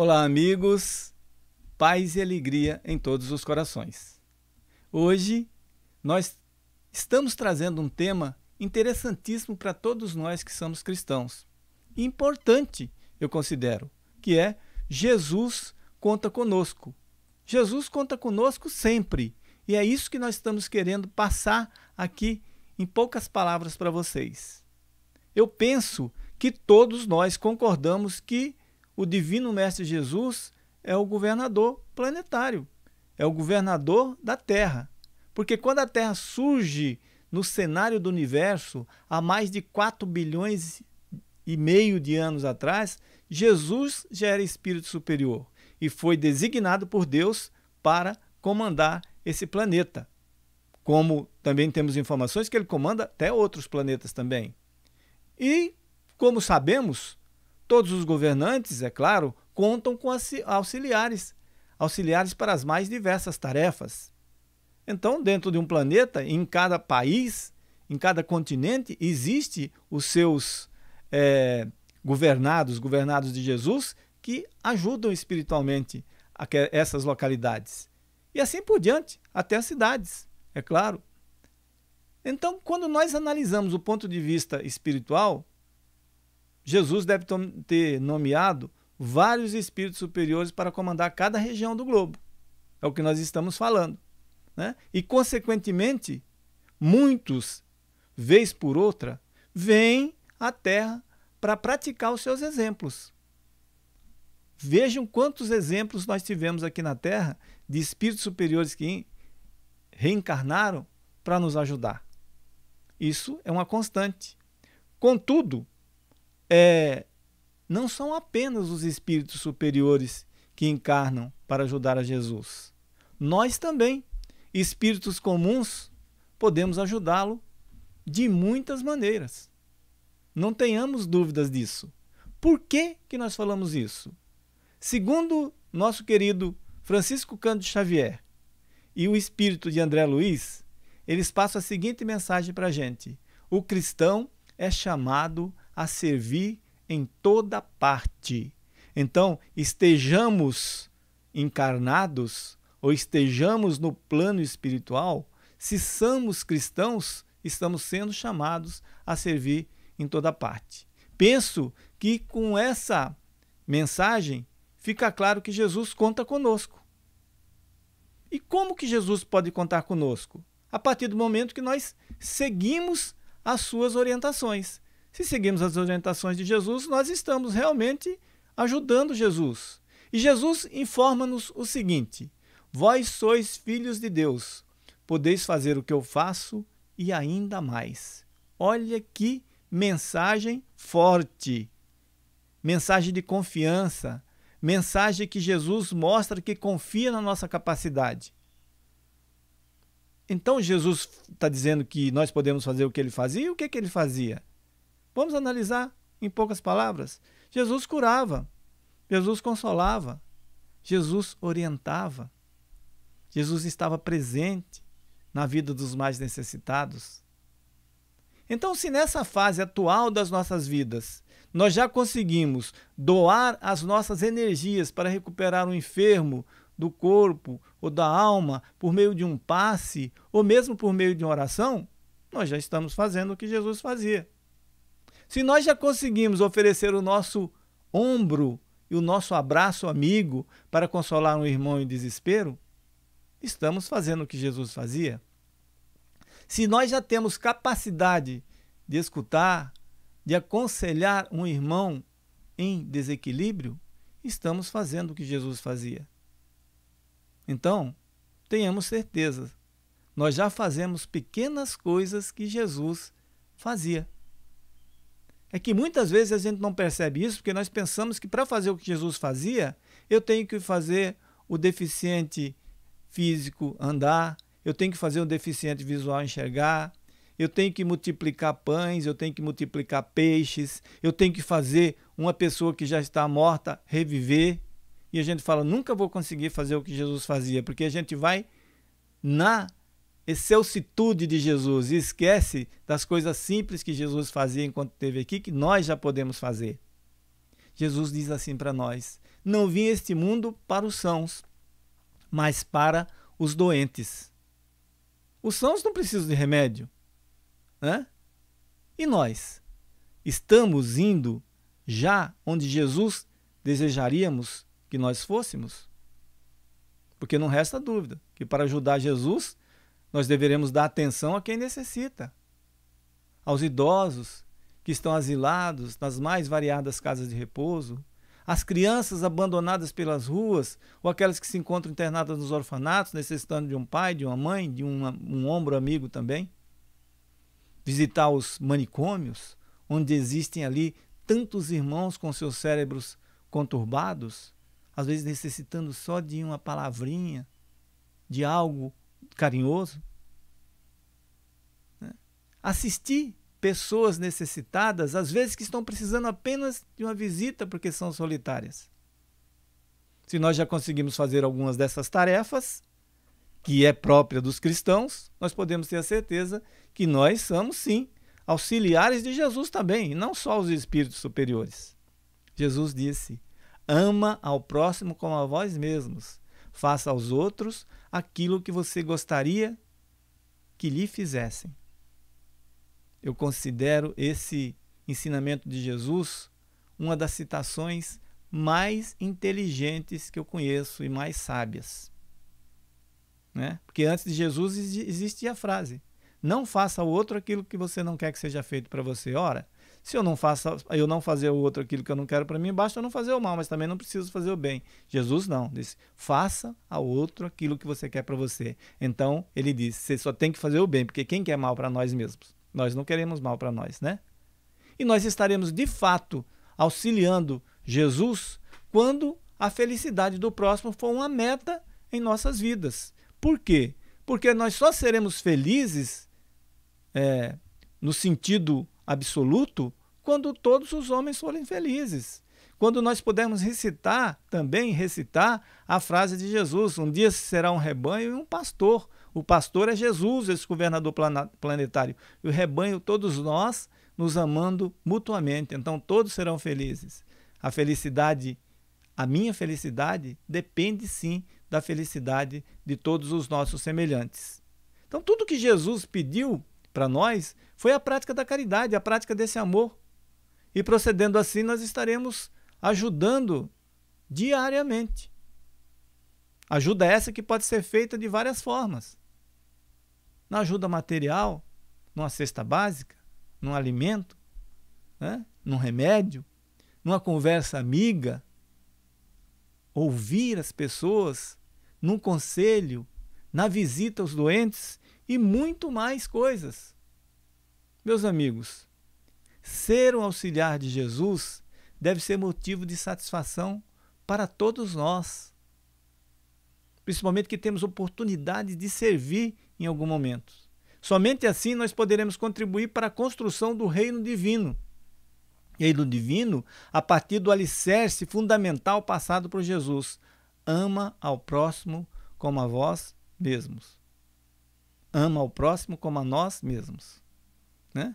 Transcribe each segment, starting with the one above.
Olá, amigos. Paz e alegria em todos os corações. Hoje nós estamos trazendo um tema interessantíssimo para todos nós que somos cristãos. Importante, eu considero, que é Jesus conta conosco. Jesus conta conosco sempre. E é isso que nós estamos querendo passar aqui em poucas palavras para vocês. Eu penso que todos nós concordamos que o Divino Mestre Jesus é o governador planetário, é o governador da Terra. Porque quando a Terra surge no cenário do universo, há mais de 4 bilhões e meio de anos atrás, Jesus já era espírito superior e foi designado por Deus para comandar esse planeta. Como também temos informações que ele comanda até outros planetas também. E, como sabemos, Todos os governantes, é claro, contam com auxiliares, auxiliares para as mais diversas tarefas. Então, dentro de um planeta, em cada país, em cada continente, existe os seus é, governados, governados de Jesus, que ajudam espiritualmente essas localidades. E assim por diante, até as cidades, é claro. Então, quando nós analisamos o ponto de vista espiritual, Jesus deve ter nomeado vários espíritos superiores para comandar cada região do globo. É o que nós estamos falando. Né? E, consequentemente, muitos, vez por outra, vêm à Terra para praticar os seus exemplos. Vejam quantos exemplos nós tivemos aqui na Terra de espíritos superiores que reencarnaram para nos ajudar. Isso é uma constante. Contudo, é, não são apenas os espíritos superiores que encarnam para ajudar a Jesus. Nós também, espíritos comuns, podemos ajudá-lo de muitas maneiras. Não tenhamos dúvidas disso. Por que, que nós falamos isso? Segundo nosso querido Francisco Cândido Xavier e o espírito de André Luiz, eles passam a seguinte mensagem para a gente: o cristão é chamado a servir em toda parte. Então, estejamos encarnados ou estejamos no plano espiritual, se somos cristãos, estamos sendo chamados a servir em toda parte. Penso que com essa mensagem fica claro que Jesus conta conosco. E como que Jesus pode contar conosco? A partir do momento que nós seguimos as suas orientações. Se seguimos as orientações de Jesus, nós estamos realmente ajudando Jesus. E Jesus informa-nos o seguinte: Vós sois filhos de Deus, podeis fazer o que eu faço e ainda mais. Olha que mensagem forte, mensagem de confiança, mensagem que Jesus mostra que confia na nossa capacidade. Então Jesus está dizendo que nós podemos fazer o que ele fazia, e o que, que ele fazia? Vamos analisar em poucas palavras. Jesus curava, Jesus consolava, Jesus orientava, Jesus estava presente na vida dos mais necessitados. Então, se nessa fase atual das nossas vidas nós já conseguimos doar as nossas energias para recuperar um enfermo do corpo ou da alma por meio de um passe ou mesmo por meio de uma oração, nós já estamos fazendo o que Jesus fazia. Se nós já conseguimos oferecer o nosso ombro e o nosso abraço amigo para consolar um irmão em desespero, estamos fazendo o que Jesus fazia. Se nós já temos capacidade de escutar, de aconselhar um irmão em desequilíbrio, estamos fazendo o que Jesus fazia. Então, tenhamos certeza, nós já fazemos pequenas coisas que Jesus fazia. É que muitas vezes a gente não percebe isso porque nós pensamos que para fazer o que Jesus fazia, eu tenho que fazer o deficiente físico andar, eu tenho que fazer o deficiente visual enxergar, eu tenho que multiplicar pães, eu tenho que multiplicar peixes, eu tenho que fazer uma pessoa que já está morta reviver. E a gente fala, nunca vou conseguir fazer o que Jesus fazia, porque a gente vai na excelsitude de Jesus e esquece das coisas simples que Jesus fazia enquanto esteve aqui, que nós já podemos fazer. Jesus diz assim para nós: Não vim este mundo para os sãos, mas para os doentes. Os sãos não precisam de remédio. Né? E nós? Estamos indo já onde Jesus desejaríamos que nós fôssemos? Porque não resta dúvida que para ajudar Jesus nós deveremos dar atenção a quem necessita, aos idosos que estão asilados nas mais variadas casas de repouso, às crianças abandonadas pelas ruas ou aquelas que se encontram internadas nos orfanatos, necessitando de um pai, de uma mãe, de um um ombro amigo também. Visitar os manicômios, onde existem ali tantos irmãos com seus cérebros conturbados, às vezes necessitando só de uma palavrinha, de algo carinhoso. Né? Assistir pessoas necessitadas, às vezes que estão precisando apenas de uma visita porque são solitárias. Se nós já conseguimos fazer algumas dessas tarefas, que é própria dos cristãos, nós podemos ter a certeza que nós somos sim auxiliares de Jesus também, e não só os espíritos superiores. Jesus disse: Ama ao próximo como a vós mesmos. Faça aos outros aquilo que você gostaria que lhe fizessem. Eu considero esse ensinamento de Jesus uma das citações mais inteligentes que eu conheço e mais sábias. Né? Porque antes de Jesus existia a frase: Não faça ao outro aquilo que você não quer que seja feito para você. Ora, se eu não faço, eu não fazer o outro aquilo que eu não quero para mim, basta eu não fazer o mal, mas também não preciso fazer o bem. Jesus não, disse: faça ao outro aquilo que você quer para você. Então, ele disse você só tem que fazer o bem, porque quem quer mal para nós mesmos? Nós não queremos mal para nós, né? E nós estaremos de fato auxiliando Jesus quando a felicidade do próximo for uma meta em nossas vidas. Por quê? Porque nós só seremos felizes é, no sentido absoluto quando todos os homens forem felizes. Quando nós pudermos recitar, também recitar a frase de Jesus: um dia será um rebanho e um pastor. O pastor é Jesus, esse governador planetário. E o rebanho, todos nós, nos amando mutuamente. Então todos serão felizes. A felicidade, a minha felicidade, depende sim da felicidade de todos os nossos semelhantes. Então tudo que Jesus pediu para nós foi a prática da caridade, a prática desse amor. E procedendo assim, nós estaremos ajudando diariamente. Ajuda essa que pode ser feita de várias formas. Na ajuda material, numa cesta básica, num alimento, né? num remédio, numa conversa amiga, ouvir as pessoas, num conselho, na visita aos doentes e muito mais coisas. Meus amigos, ser um auxiliar de Jesus deve ser motivo de satisfação para todos nós, principalmente que temos oportunidade de servir em algum momento. Somente assim nós poderemos contribuir para a construção do reino divino. Reino divino a partir do alicerce fundamental passado por Jesus: ama ao próximo como a vós mesmos ama ao próximo como a nós mesmos. Né?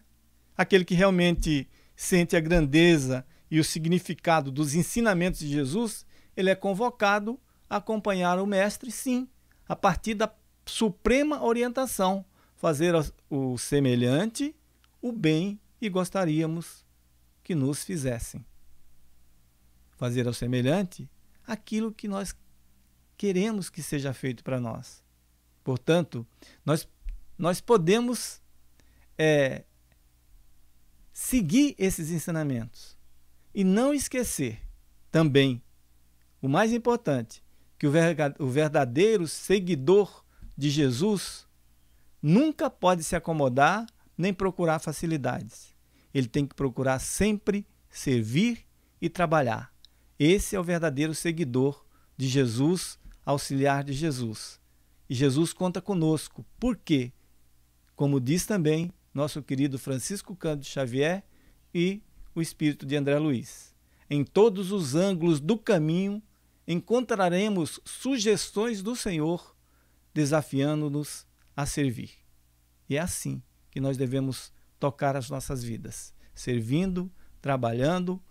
Aquele que realmente sente a grandeza e o significado dos ensinamentos de Jesus, ele é convocado a acompanhar o Mestre, sim, a partir da suprema orientação, fazer o semelhante o bem e gostaríamos que nos fizessem. Fazer ao semelhante aquilo que nós queremos que seja feito para nós. Portanto, nós nós podemos é, seguir esses ensinamentos e não esquecer também o mais importante, que o verdadeiro seguidor de Jesus nunca pode se acomodar nem procurar facilidades. Ele tem que procurar sempre servir e trabalhar. Esse é o verdadeiro seguidor de Jesus, auxiliar de Jesus. E Jesus conta conosco. Por quê? como diz também nosso querido Francisco Cândido Xavier e o espírito de André Luiz. Em todos os ângulos do caminho encontraremos sugestões do Senhor desafiando-nos a servir. E é assim que nós devemos tocar as nossas vidas, servindo, trabalhando,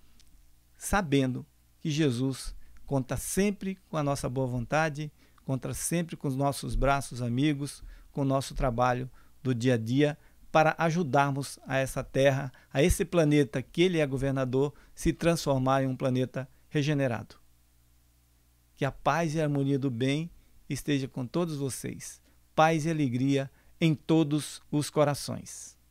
sabendo que Jesus conta sempre com a nossa boa vontade, conta sempre com os nossos braços amigos, com o nosso trabalho do dia a dia para ajudarmos a essa terra, a esse planeta que ele é governador, se transformar em um planeta regenerado. Que a paz e a harmonia do bem esteja com todos vocês. Paz e alegria em todos os corações.